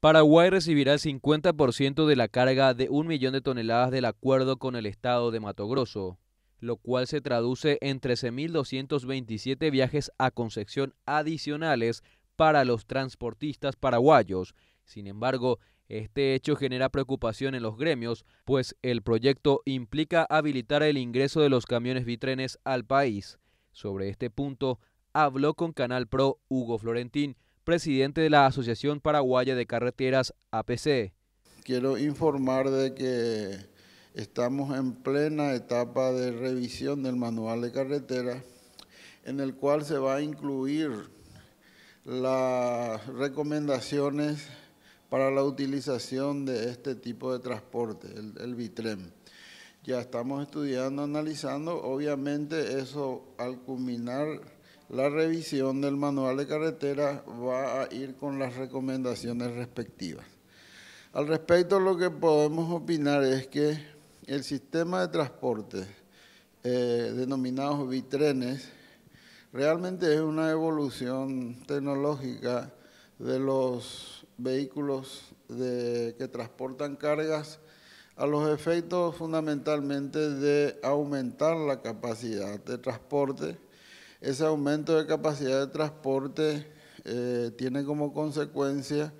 Paraguay recibirá el 50% de la carga de un millón de toneladas del acuerdo con el estado de Mato Grosso, lo cual se traduce en 13.227 viajes a Concepción adicionales para los transportistas paraguayos. Sin embargo, este hecho genera preocupación en los gremios, pues el proyecto implica habilitar el ingreso de los camiones bitrenes al país. Sobre este punto, habló con Canal Pro Hugo Florentín, presidente de la Asociación Paraguaya de Carreteras APC. Quiero informar de que estamos en plena etapa de revisión del manual de carretera en el cual se va a incluir las recomendaciones para la utilización de este tipo de transporte, el, el Bitrem. Ya estamos estudiando, analizando, obviamente eso al culminar la revisión del manual de carretera va a ir con las recomendaciones respectivas. Al respecto, lo que podemos opinar es que el sistema de transporte, eh, denominado bitrenes, realmente es una evolución tecnológica de los vehículos que transportan cargas a los efectos fundamentalmente de aumentar la capacidad de transporte, ese aumento de capacidad de transporte eh, tiene como consecuencia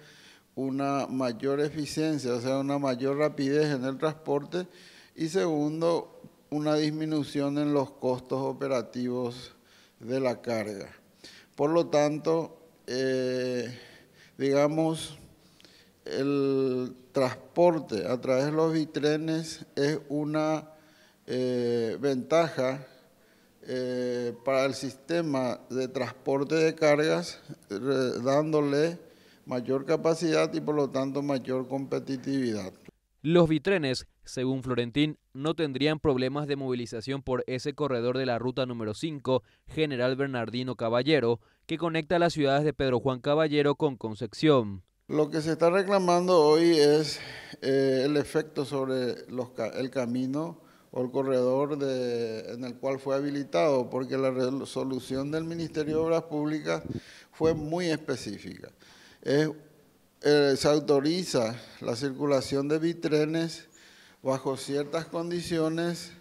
una mayor eficiencia, o sea, una mayor rapidez en el transporte y segundo, una disminución en los costos operativos de la carga. Por lo tanto, eh, digamos, el transporte a través de los bitrenes es una eh, ventaja eh, para el sistema de transporte de cargas, dándole mayor capacidad y por lo tanto mayor competitividad. Los bitrenes, según Florentín, no tendrían problemas de movilización por ese corredor de la ruta número 5, General Bernardino Caballero, que conecta las ciudades de Pedro Juan Caballero con Concepción. Lo que se está reclamando hoy es eh, el efecto sobre el camino o el corredor en el cual fue habilitado, porque la resolución del Ministerio de Obras Públicas fue muy específica. Eh, se autoriza la circulación de bitrenes bajo ciertas condiciones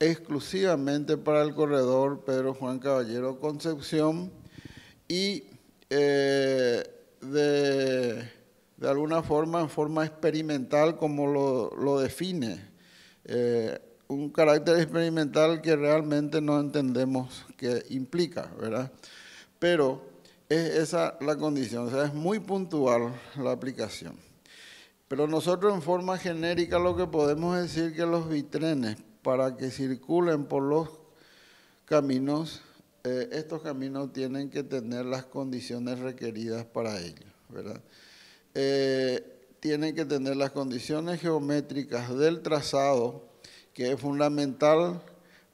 exclusivamente para el corredor Pedro Juan Caballero Concepción y eh, de, alguna forma, en forma experimental, como lo, lo define eh, un carácter experimental que realmente no entendemos qué implica, ¿verdad? Pero es esa la condición, o sea, es muy puntual la aplicación. Pero nosotros en forma genérica lo que podemos decir que los vitrenes, para que circulen por los caminos, eh, estos caminos tienen que tener las condiciones requeridas para ello, ¿verdad? Eh, tienen que tener las condiciones geométricas del trazado, que es fundamental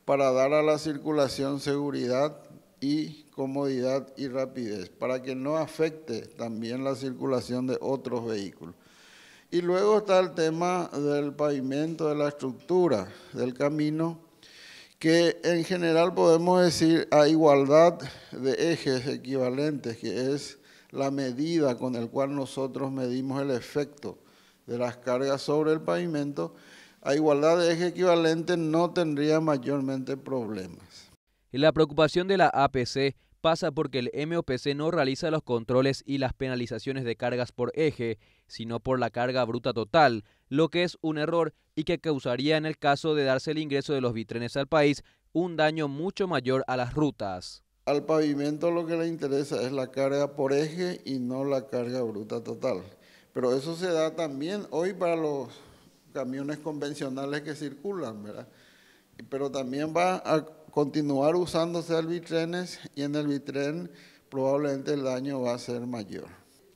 para dar a la circulación seguridad y comodidad y rapidez, para que no afecte también la circulación de otros vehículos. Y luego está el tema del pavimento, de la estructura del camino, que en general podemos decir a igualdad de ejes equivalentes, que es la medida con el cual nosotros medimos el efecto de las cargas sobre el pavimento, a igualdad de eje equivalente no tendría mayormente problemas. la preocupación de la APC pasa porque el MOPC no realiza los controles y las penalizaciones de cargas por eje, sino por la carga bruta total, lo que es un error y que causaría en el caso de darse el ingreso de los vitrenes al país un daño mucho mayor a las rutas. Al pavimento lo que le interesa es la carga por eje y no la carga bruta total. Pero eso se da también hoy para los camiones convencionales que circulan, ¿verdad? Pero también va a continuar usándose el bitrenes y en el bitren probablemente el daño va a ser mayor.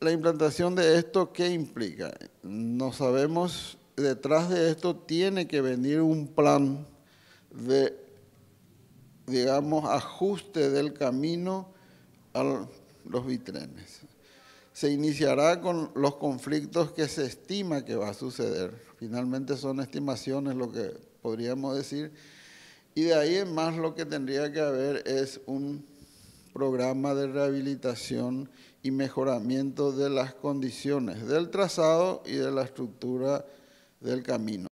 La implantación de esto, ¿qué implica? No sabemos, detrás de esto tiene que venir un plan de digamos, ajuste del camino a los vitrenes Se iniciará con los conflictos que se estima que va a suceder. Finalmente son estimaciones lo que podríamos decir. Y de ahí en más lo que tendría que haber es un programa de rehabilitación y mejoramiento de las condiciones del trazado y de la estructura del camino.